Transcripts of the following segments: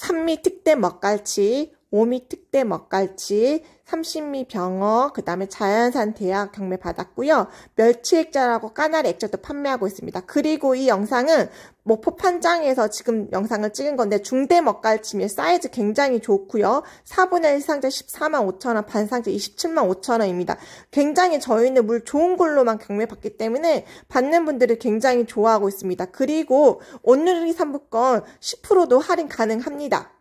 산미 특대 먹갈치 오미 특대 먹갈치, 3 0미 병어, 그 다음에 자연산 대학 경매 받았고요. 멸치 액자라고 까나리 액자도 판매하고 있습니다. 그리고 이 영상은 목포 뭐 판장에서 지금 영상을 찍은 건데 중대 먹갈치며 사이즈 굉장히 좋고요. 4분의 1 상자 14만 5천원, 반상자 27만 5천원입니다. 굉장히 저희는 물 좋은 걸로만 경매 받기 때문에 받는 분들을 굉장히 좋아하고 있습니다. 그리고 온누리 삼부권 10%도 할인 가능합니다.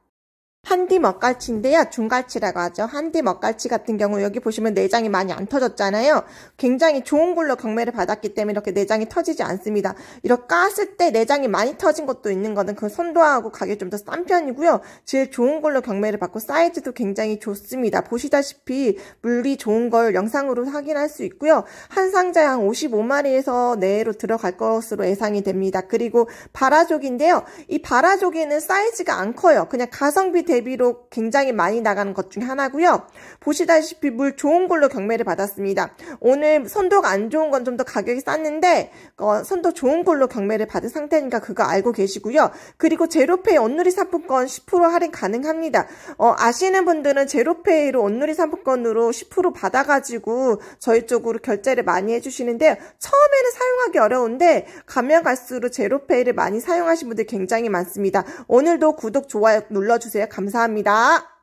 한디 먹갈치인데요. 중갈치라고 하죠. 한디 먹갈치 같은 경우 여기 보시면 내장이 많이 안 터졌잖아요. 굉장히 좋은 걸로 경매를 받았기 때문에 이렇게 내장이 터지지 않습니다. 이렇게 깠을 때 내장이 많이 터진 것도 있는 거는 그 선도하고 가격이 좀 더 싼 편이고요. 제일 좋은 걸로 경매를 받고 사이즈도 굉장히 좋습니다. 보시다시피 물리 좋은 걸 영상으로 확인할 수 있고요. 한 상자에 한 55마리에서 내로 외 들어갈 것으로 예상이 됩니다. 그리고 바라족인데요. 이 바라족에는 사이즈가 안 커요. 그냥 가성비 대비로 굉장히 많이 나가는 것 중에 하나고요. 보시다시피 물 좋은 걸로 경매를 받았습니다. 오늘 선도가 안 좋은 건 좀 더 가격이 쌌는데 어, 선도 좋은 걸로 경매를 받은 상태니까 그거 알고 계시고요. 그리고 제로페이 온누리 상품권 10% 할인 가능합니다. 어, 아시는 분들은 제로페이로 온누리 상품권으로 10% 받아가지고 저희 쪽으로 결제를 많이 해주시는데 처음에는 사용하기 어려운데 가면 갈수록 제로페이를 많이 사용하신 분들 굉장히 많습니다. 오늘도 구독, 좋아요 눌러주세요. 감사합니다.